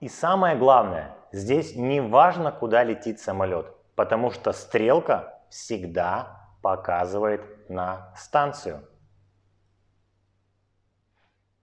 И самое главное, здесь не важно, куда летит самолет, потому что стрелка всегда показывает на станцию.